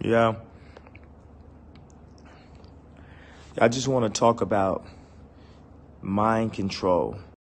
Yeah. I just want to talk about mind control.